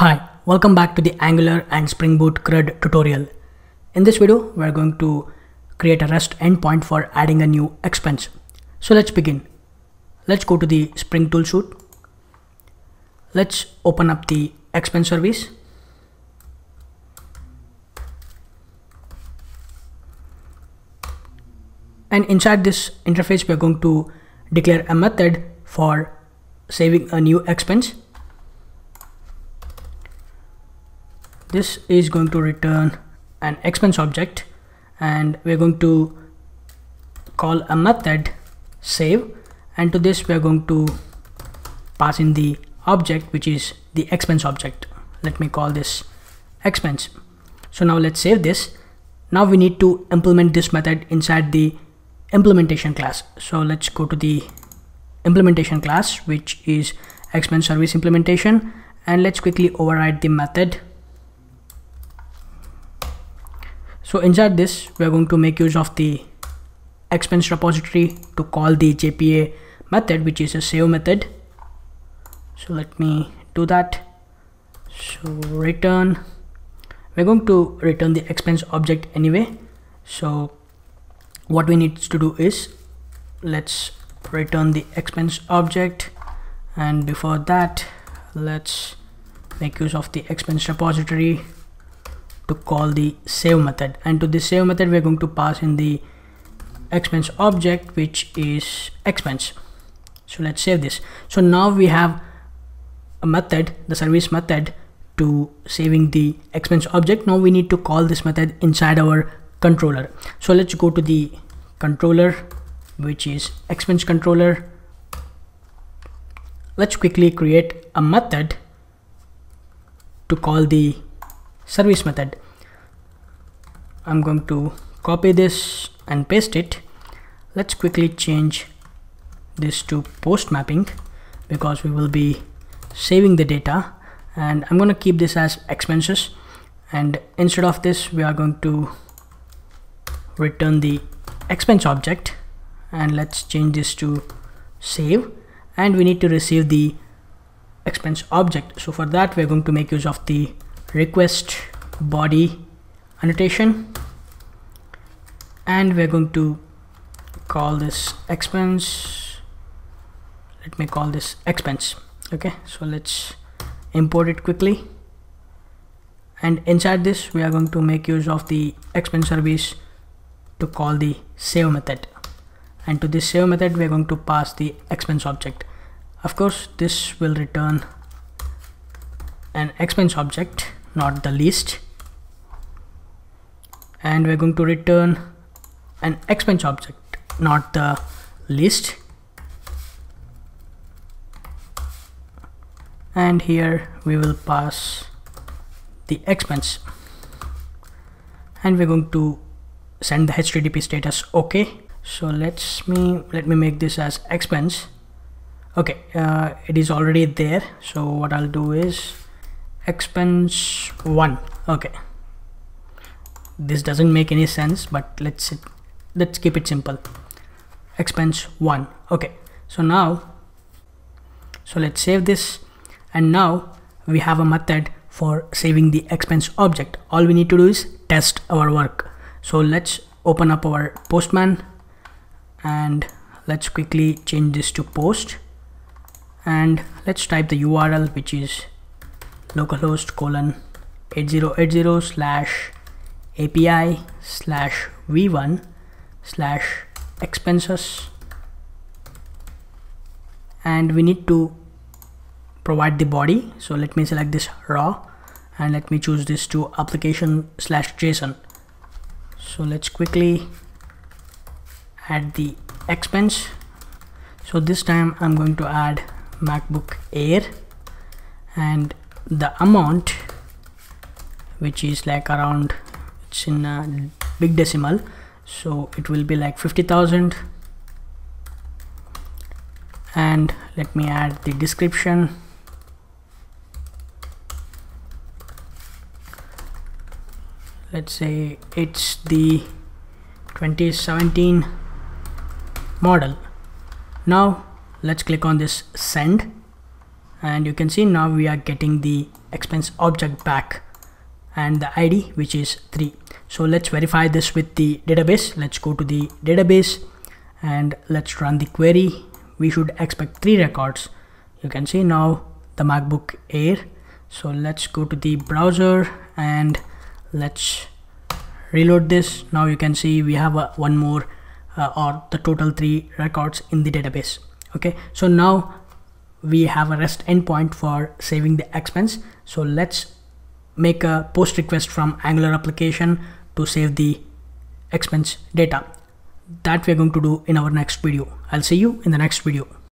Hi, welcome back to the Angular and Spring Boot CRUD tutorial. In this video, we're going to create a REST endpoint for adding a new expense. So let's begin. Let's go to the Spring tool suite. Let's open up the expense service. And inside this interface, we're going to declare a method for saving a new expense this is going to return an expense object and we're going to call a method save and to this we're going to pass in the object which is the expense object let me call this expense so now let's save this now we need to implement this method inside the implementation class so let's go to the implementation class which is expense service implementation and let's quickly override the method So inside this, we are going to make use of the expense repository to call the JPA method, which is a save method. So let me do that. So return, we're going to return the expense object anyway. So what we need to do is let's return the expense object and before that let's make use of the expense repository to call the save method and to the save method we're going to pass in the expense object which is expense so let's save this so now we have a method the service method to saving the expense object now we need to call this method inside our controller so let's go to the controller which is expense controller let's quickly create a method to call the service method I'm going to copy this and paste it let's quickly change this to post mapping because we will be saving the data and I'm going to keep this as expenses and instead of this we are going to return the expense object and let's change this to save and we need to receive the expense object so for that we're going to make use of the request body annotation and we're going to call this expense let me call this expense okay so let's import it quickly and inside this we are going to make use of the expense service to call the save method and to this save method we are going to pass the expense object of course this will return an expense object not the least and we're going to return an expense object not the list and here we will pass the expense and we're going to send the http status okay so let's me let me make this as expense okay uh, it is already there so what I'll do is expense 1 okay this doesn't make any sense but let's let's keep it simple expense 1 okay so now so let's save this and now we have a method for saving the expense object all we need to do is test our work so let's open up our postman and let's quickly change this to post and let's type the url which is localhost colon 8080 slash API slash v1 slash expenses and we need to provide the body so let me select this raw and let me choose this to application slash json so let's quickly add the expense so this time I'm going to add MacBook Air and the amount which is like around it's in a big decimal so it will be like 50,000 and let me add the description let's say it's the 2017 model now let's click on this send and you can see now we are getting the expense object back and the id which is 3 so let's verify this with the database let's go to the database and let's run the query we should expect three records you can see now the macbook air so let's go to the browser and let's reload this now you can see we have a, one more uh, or the total three records in the database okay so now we have a REST endpoint for saving the expense. So let's make a post request from Angular application to save the expense data. That we're going to do in our next video. I'll see you in the next video.